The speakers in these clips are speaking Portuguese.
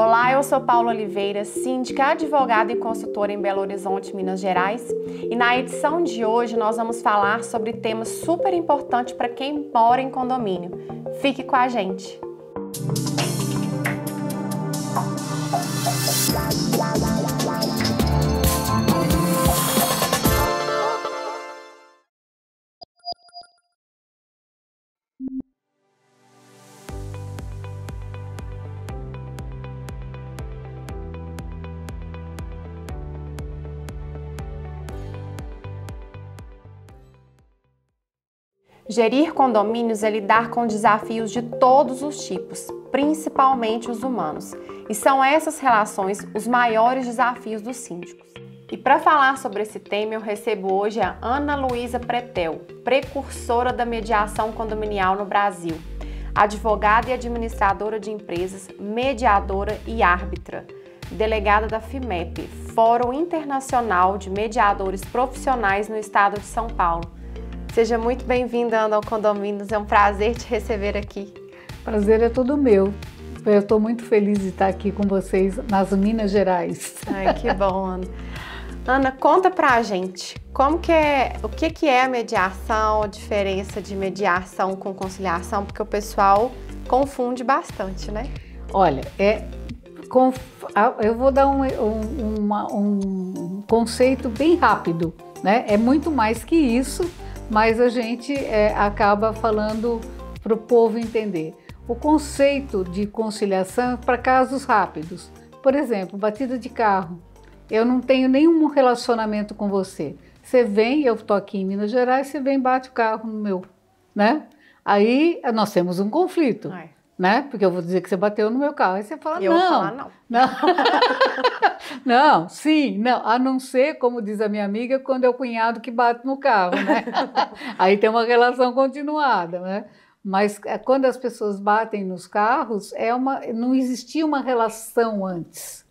Olá, eu sou Paula Oliveira, síndica, advogada e consultora em Belo Horizonte, Minas Gerais, e na edição de hoje nós vamos falar sobre temas super importantes para quem mora em condomínio. Fique com a gente! Gerir condomínios é lidar com desafios de todos os tipos, principalmente os humanos, e são essas relações os maiores desafios dos síndicos. E para falar sobre esse tema, eu recebo hoje a Ana Luísa Pretel, precursora da mediação condominial no Brasil, advogada e administradora de empresas, mediadora e árbitra, delegada da FIMEP, Fórum Internacional de Mediadores Profissionais no Estado de São Paulo Seja muito bem-vinda, Ana, ao Condomínios. É um prazer te receber aqui. Prazer é todo meu. Eu estou muito feliz de estar aqui com vocês nas Minas Gerais. Ai, que bom, Ana. Ana, conta pra gente, como que é, o que, que é a mediação, a diferença de mediação com conciliação, porque o pessoal confunde bastante, né? Olha, é, eu vou dar um, um, uma, um conceito bem rápido, né? É muito mais que isso, mas a gente é, acaba falando para o povo entender. O conceito de conciliação é para casos rápidos, por exemplo, batida de carro. Eu não tenho nenhum relacionamento com você. Você vem, eu estou aqui em Minas Gerais, você vem bate o carro no meu, né? Aí nós temos um conflito. Ai né? Porque eu vou dizer que você bateu no meu carro. Aí você fala, eu não. Vou falar, não. Não. não, sim, não. A não ser, como diz a minha amiga, quando é o cunhado que bate no carro, né? Aí tem uma relação continuada, né? Mas é, quando as pessoas batem nos carros, é uma, não existia uma relação antes.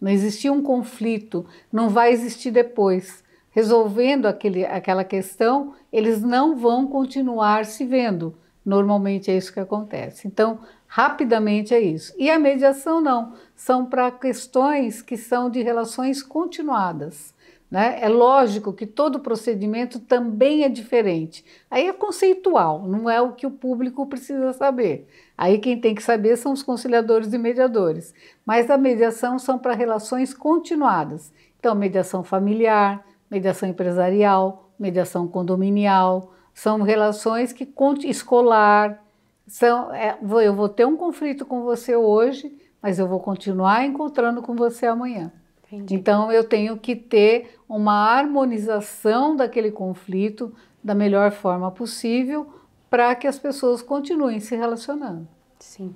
Não existia um conflito, não vai existir depois. Resolvendo aquele, aquela questão, eles não vão continuar se vendo Normalmente é isso que acontece. Então, rapidamente é isso. E a mediação não, são para questões que são de relações continuadas. Né? É lógico que todo procedimento também é diferente. Aí é conceitual, não é o que o público precisa saber. Aí quem tem que saber são os conciliadores e mediadores. Mas a mediação são para relações continuadas. Então, mediação familiar, mediação empresarial, mediação condominial, são relações que escolar são é, eu vou ter um conflito com você hoje, mas eu vou continuar encontrando com você amanhã. Entendi. Então eu tenho que ter uma harmonização daquele conflito da melhor forma possível para que as pessoas continuem se relacionando. Sim.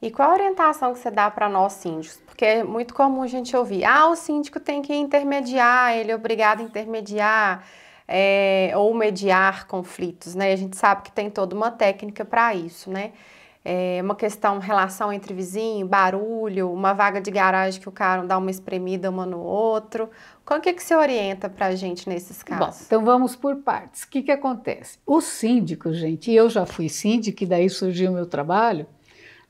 E qual a orientação que você dá para nós síndicos? Porque é muito comum a gente ouvir: ah, o síndico tem que intermediar, ele é obrigado a intermediar é, ou mediar conflitos, né? A gente sabe que tem toda uma técnica para isso, né? É uma questão, relação entre vizinho, barulho, uma vaga de garagem que o cara dá uma espremida uma no outro. Como que, é que você orienta para a gente nesses casos? Bom, então vamos por partes. O que, que acontece? O síndico, gente, eu já fui síndico e daí surgiu o meu trabalho,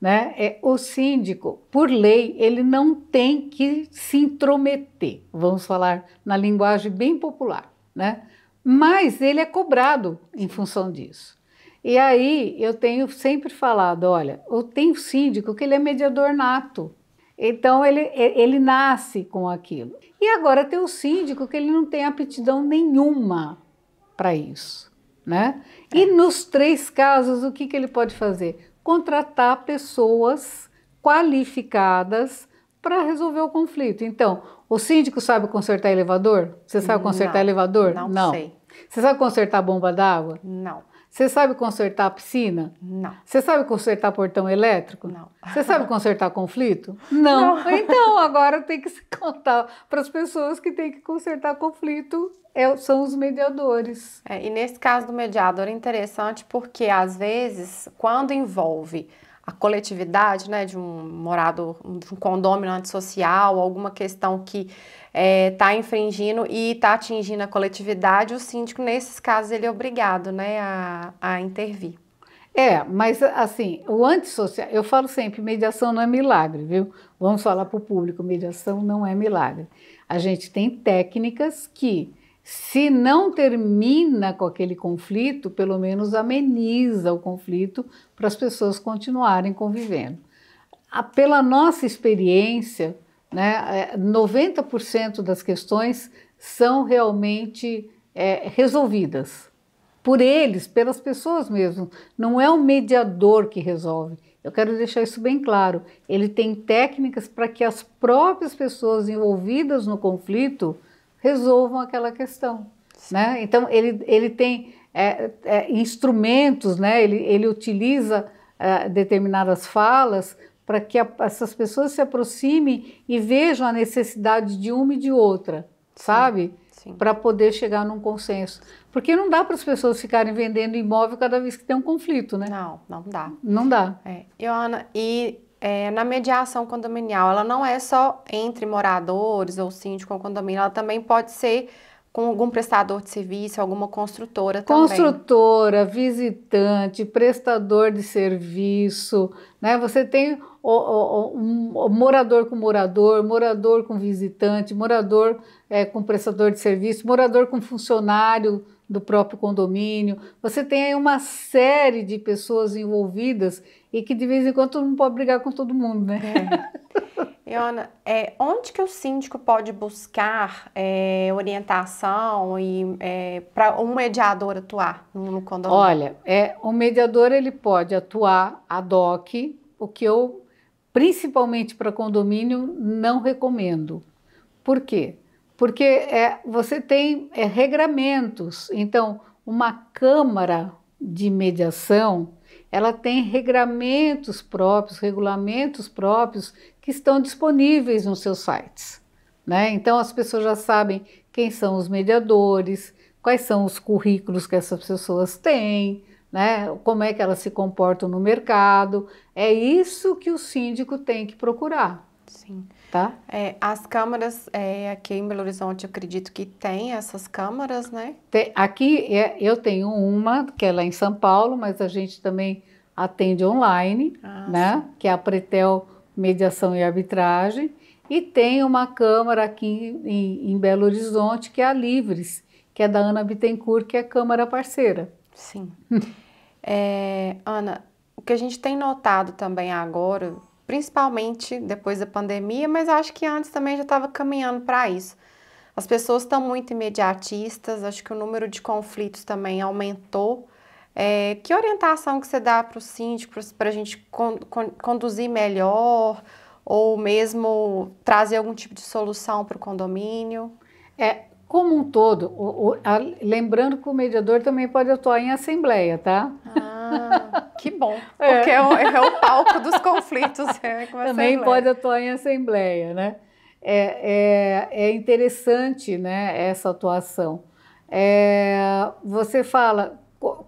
né? É, o síndico, por lei, ele não tem que se intrometer, vamos falar na linguagem bem popular, né? mas ele é cobrado em função disso. E aí eu tenho sempre falado, olha, eu tenho síndico que ele é mediador nato. Então ele, ele nasce com aquilo. E agora tem o síndico que ele não tem aptidão nenhuma para isso. Né? É. E nos três casos, o que, que ele pode fazer? Contratar pessoas qualificadas para resolver o conflito. Então, o síndico sabe consertar elevador? Você sabe consertar não, elevador? Não, não sei. Você sabe consertar bomba d'água? Não. Você sabe consertar piscina? Não. Você sabe consertar portão elétrico? Não. Você sabe consertar conflito? Não. não. Então, agora tem que se contar para as pessoas que tem que consertar conflito é, são os mediadores. É, e nesse caso do mediador é interessante porque, às vezes, quando envolve coletividade, né, de um morado, de um condômino antissocial, alguma questão que está é, tá infringindo e está atingindo a coletividade, o síndico, nesses casos, ele é obrigado né, a, a intervir. É, mas assim, o antissocial, eu falo sempre, mediação não é milagre, viu? Vamos falar para o público, mediação não é milagre. A gente tem técnicas que se não termina com aquele conflito, pelo menos ameniza o conflito para as pessoas continuarem convivendo. Pela nossa experiência, né, 90% é, das questões são realmente é, resolvidas por eles, pelas pessoas mesmo. Não é o mediador que resolve. Eu quero deixar isso bem claro. Ele tem técnicas para que as próprias pessoas envolvidas no conflito resolvam aquela questão. Né? Então, ele, ele tem é, é, instrumentos, né? ele, ele utiliza é, determinadas falas para que a, essas pessoas se aproximem e vejam a necessidade de uma e de outra, sabe? Para poder chegar num consenso. Porque não dá para as pessoas ficarem vendendo imóvel cada vez que tem um conflito, né? Não, não dá. Não dá. É. E, Ana, e é, na mediação condominial, ela não é só entre moradores ou síndico ou condomínio, ela também pode ser com algum prestador de serviço, alguma construtora também. Construtora, visitante, prestador de serviço, né? Você tem o, o, um, morador com morador, morador com visitante, morador é, com prestador de serviço, morador com funcionário do próprio condomínio. Você tem aí uma série de pessoas envolvidas e que de vez em quando não pode brigar com todo mundo, né? É. Iona, é, onde que o síndico pode buscar é, orientação e é, para um mediador atuar no condomínio? Olha, é, o mediador ele pode atuar ad hoc, o que eu principalmente para condomínio não recomendo. Por quê? Porque é, você tem é, regramentos. Então, uma câmara de mediação ela tem regramentos próprios, regulamentos próprios que estão disponíveis nos seus sites. Né? Então as pessoas já sabem quem são os mediadores, quais são os currículos que essas pessoas têm, né? como é que elas se comportam no mercado. É isso que o síndico tem que procurar. Sim. Tá? É, as câmaras é, aqui em Belo Horizonte, eu acredito que tem essas câmaras, né? Tem, aqui é, eu tenho uma, que é lá em São Paulo, mas a gente também atende online, ah, né? Sim. Que é a Pretel Mediação e Arbitragem. E tem uma câmara aqui em, em, Belo Horizonte, que é a Livres, que é da Ana Bittencourt, que é câmara parceira. Sim. É, Ana, o que a gente tem notado também agora, principalmente depois da pandemia, mas acho que antes também já estava caminhando para isso. As pessoas estão muito imediatistas, acho que o número de conflitos também aumentou. É, que orientação que você dá para o síndico, para a gente con con conduzir melhor ou mesmo trazer algum tipo de solução para o condomínio? É, como um todo, o, o, a, lembrando que o mediador também pode atuar em assembleia, tá? Ah. Que bom, é. porque é, é, o, palco dos conflitos. É, é Também assembleia. pode atuar em assembleia, né? É, é, é interessante né, essa atuação. você fala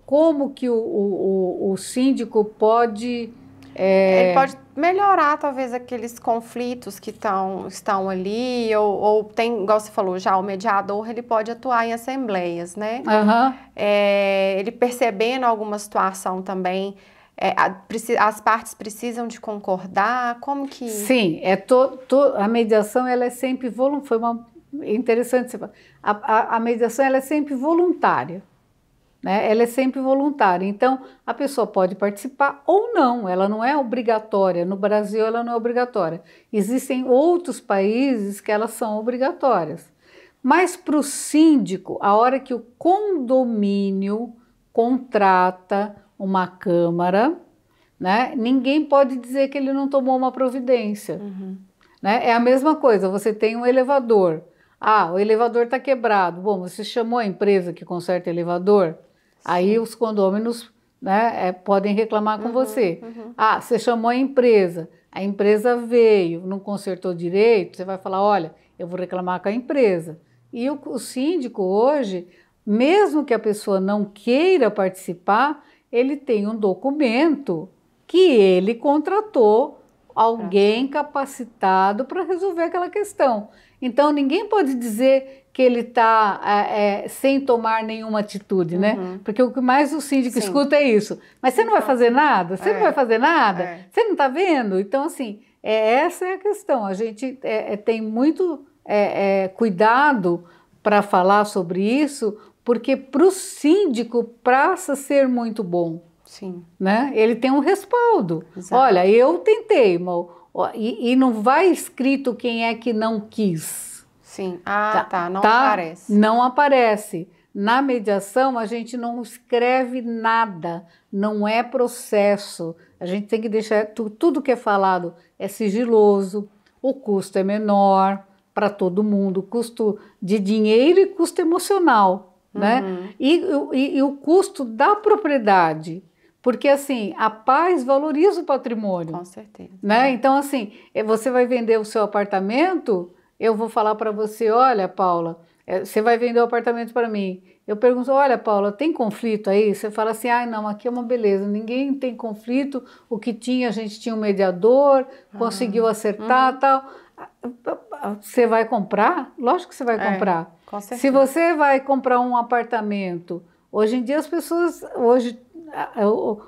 como que o, o, o síndico pode é... Ele pode melhorar, talvez, aqueles conflitos que tão, estão ali, ou, ou, tem, igual você falou já, o mediador, ele pode atuar em assembleias, né? Uhum. É, ele percebendo alguma situação também, é, a, as partes precisam de concordar, como que... Sim, é to, to, a mediação, ela é sempre voluntária, foi uma... Interessante, a, a, a mediação, ela é sempre voluntária. Né? Ela é sempre voluntária. Então, a pessoa pode participar ou não, ela não é obrigatória. No Brasil, ela não é obrigatória. Existem outros países que elas são obrigatórias. Mas para o síndico, a hora que o condomínio contrata uma câmara, né, ninguém pode dizer que ele não tomou uma providência. Uhum. Né? É a mesma coisa, você tem um elevador. Ah, o elevador está quebrado. Bom, você chamou a empresa que conserta elevador? Aí os condôminos né, é, podem reclamar com uhum, você. Uhum. Ah, você chamou a empresa, a empresa veio, não consertou direito, você vai falar, olha, eu vou reclamar com a empresa. E o, o síndico hoje, mesmo que a pessoa não queira participar, ele tem um documento que ele contratou alguém uhum. capacitado para resolver aquela questão. Então ninguém pode dizer que ele está é, é, sem tomar nenhuma atitude, né? uhum. né? Porque o que mais o síndico Sim. escuta é isso. Mas você não vai então, fazer nada? Você é, não vai fazer nada? É. Você não está vendo? Então, assim, é, essa é a questão. A gente é, é, tem muito cuidado para falar sobre isso, porque para o síndico praça ser muito bom. Sim. Né? Ele tem um respaldo. Exato. Olha, eu tentei, e, e, não vai escrito quem é que não quis. Sim. Ah, tá. tá não tá? aparece. Não aparece. Na mediação, a gente não escreve nada, não é processo. A gente tem que deixar tudo que é falado é sigiloso, o custo é menor para todo mundo, custo de dinheiro e custo emocional, né? uhum. né? E, e, e o custo da propriedade, porque assim, a paz valoriza o patrimônio. Com certeza. Né? Então assim, eh, você vai vender o seu apartamento, eu vou falar para você, olha, Paula, eh, você vai vender o apartamento para mim. Eu pergunto, olha, Paula, tem conflito aí? Você fala assim, ah, não, aqui é uma beleza, ninguém tem conflito. O que tinha, a gente tinha um mediador, ah, conseguiu acertar, uhum. tal. Ah, ah, você vai comprar? Lógico que você vai é, comprar. com Se você vai comprar um apartamento, hoje em dia as pessoas, hoje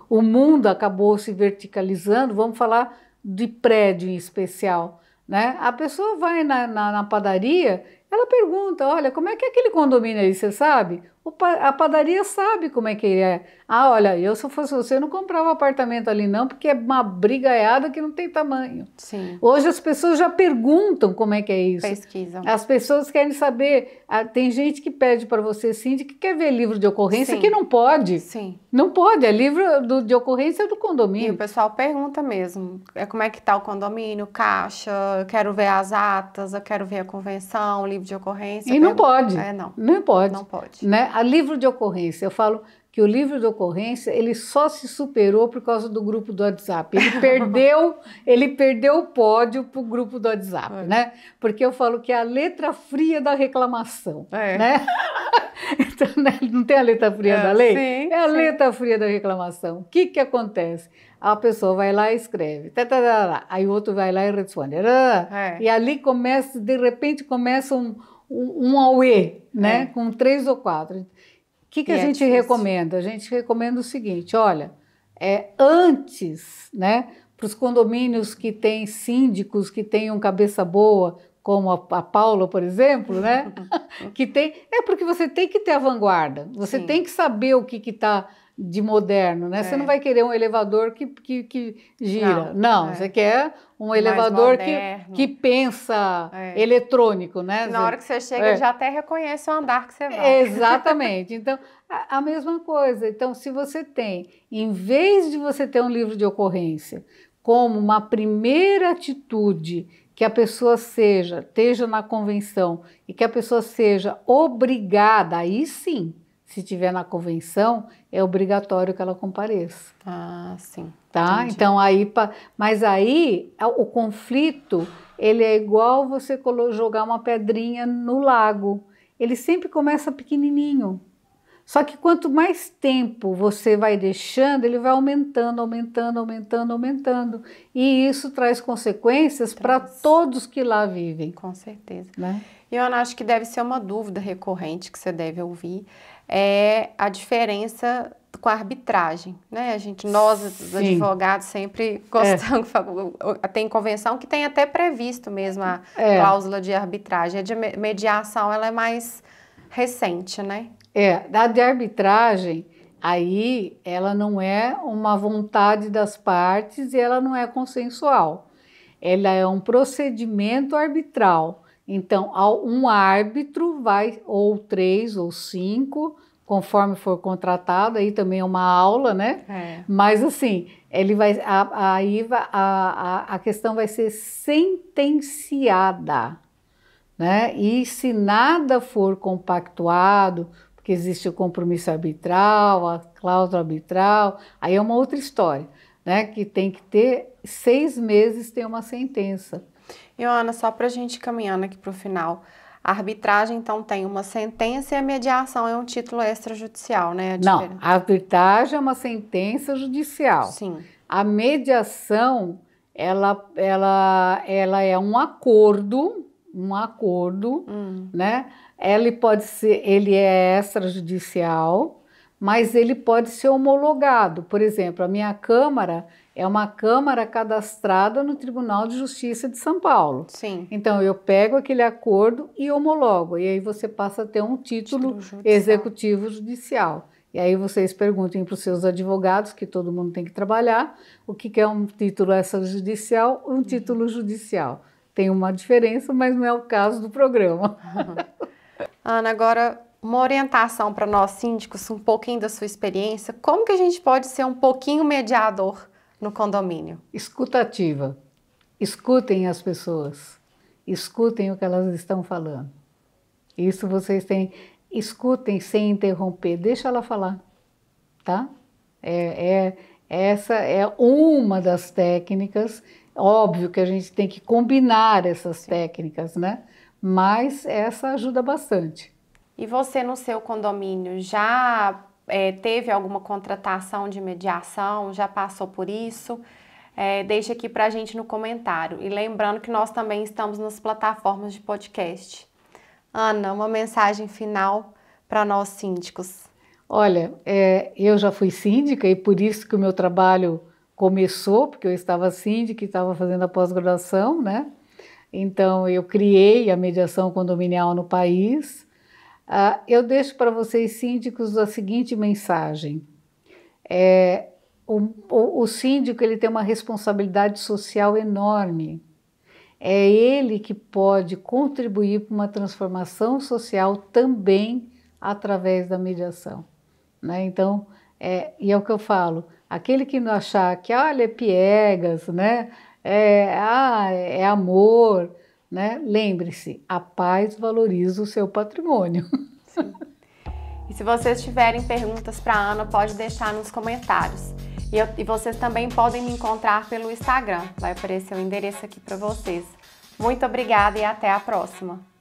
o mundo acabou se verticalizando, vamos falar de prédio em especial. Né? A pessoa vai na, na, na padaria, ela pergunta: olha, como é que é aquele condomínio aí você sabe? a padaria sabe como é que é. Ah, olha, eu se fosse você, eu não comprava apartamento ali não, porque é uma brigaiada que não tem tamanho. Sim. Hoje as pessoas já perguntam como é que é isso. Pesquisam. As pessoas querem saber. Ah, tem gente que pede para você, Cindy, que quer ver livro de ocorrência, Sim. que não pode. Sim. Não pode, é livro do, de ocorrência do condomínio. E o pessoal pergunta mesmo, é como é que tá o condomínio, caixa, eu quero ver as atas, eu quero ver a convenção, livro de ocorrência. E não pode. É, não. Não pode. Não pode. Né? a livro de ocorrência. Eu falo que o livro de ocorrência ele só se superou por causa do grupo do WhatsApp. Ele perdeu, ele perdeu o pódio para o grupo do WhatsApp, é. né? Porque eu falo que é a letra fria da reclamação, é. né? então, não tem a letra fria é, da lei? Sim, é a sim. letra fria da reclamação. O que que acontece? A pessoa vai lá e escreve, tá, tá, tá, aí o outro vai lá e responde, e ali começa, de repente começa um um, ao e né? É. Com três ou quatro. O que, que a é gente recomenda? A gente recomenda o seguinte: olha, é antes, né? Para os condomínios que têm síndicos, que têm um cabeça boa, como a, a Paula, por exemplo, né? que tem. É porque você tem que ter a vanguarda, você Sim. tem que saber o que está. Que tá de moderno, né? É. Você não é. vai querer um elevador que, que, que gira. Não, não é. você quer um elevador que, que pensa é. eletrônico, né? Na hora que você chega, é. já até reconhece o andar que você vai. Exatamente. Então, a, a mesma coisa. Então, se você tem, em vez de você ter um livro de ocorrência como uma primeira atitude que a pessoa seja, esteja na convenção e que a pessoa seja obrigada, aí sim, se tiver na convenção, é obrigatório que ela compareça. Ah, sim. Tá? Entendi. Então aí, mas aí é, o conflito ele é igual você jogar uma pedrinha no lago. Ele sempre começa pequenininho. Só que quanto mais tempo você vai deixando, ele vai aumentando, aumentando, aumentando, aumentando. E isso traz consequências para todos que lá vivem. Com certeza. Né? E eu acho que deve ser uma dúvida recorrente que você deve ouvir, é a diferença com a arbitragem, né? A gente, nós, advogados, sempre é. gostamos, é. tem convenção que tem até previsto mesmo a é. cláusula de arbitragem. A de mediação, ela é mais recente, né? É, a de arbitragem, aí ela não é uma vontade das partes e ela não é consensual. Ela é um procedimento arbitral então, um árbitro vai, ou três, ou cinco, conforme for contratado, aí também é uma aula, né? É. Mas assim, ele vai, a, a, a, a questão vai ser sentenciada, né? E se nada for compactuado, porque existe o compromisso arbitral, a cláusula arbitral, aí é uma outra história, né? Que tem que ter, seis meses tem uma sentença. E, Ana, só para a gente caminhando aqui para o final, a arbitragem, então, tem uma sentença e a mediação é um título extrajudicial, né? A Não, a arbitragem é uma sentença judicial. Sim. A mediação, ela, ela, ela é um acordo, um acordo, hum. né? Ele pode ser, ele é extrajudicial, mas ele pode ser homologado. Por exemplo, a minha Câmara, é uma Câmara cadastrada no Tribunal de Justiça de São Paulo. Sim. Então eu pego aquele acordo e homologo, e aí você passa a ter um título, título judicial. executivo judicial. E aí vocês perguntem para os seus advogados, que todo mundo tem que trabalhar, o que, que é um título extrajudicial, um uhum. título judicial. Tem uma diferença, mas não é o caso do programa. Uhum. Ana, agora uma orientação para nós síndicos, um pouquinho da sua experiência. Como que a gente pode ser um pouquinho mediador no condomínio? Escutativa. Escutem as pessoas. Escutem o que elas estão falando. Isso vocês têm. Escutem sem interromper. Deixa ela falar, tá? É, é, essa é uma das técnicas. Óbvio que a gente tem que combinar essas técnicas, né? Mas essa ajuda bastante. E você no seu condomínio já é, teve alguma contratação de mediação, já passou por isso? É, aqui para a gente no comentário. E lembrando que nós também estamos nas plataformas de podcast. Ana, uma mensagem final para nós síndicos. Olha, é, eu já fui síndica e por isso que o meu trabalho começou, porque eu estava síndica e estava fazendo a pós-graduação, né? Então eu criei a mediação condominial no país Uh, eu deixo para vocês, síndicos, a seguinte mensagem. É, o, o, o, síndico ele tem uma responsabilidade social enorme. É ele que pode contribuir para uma transformação social também através da mediação. Né? Então, é, e é o que eu falo, aquele que não achar que, olha, é piegas, né? é, ah, é amor, né? Lembre-se, a paz valoriza o seu patrimônio. Sim. E se vocês tiverem perguntas para a Ana, pode deixar nos comentários. E, eu, e, vocês também podem me encontrar pelo Instagram, vai aparecer o endereço aqui para vocês. Muito obrigada e até a próxima!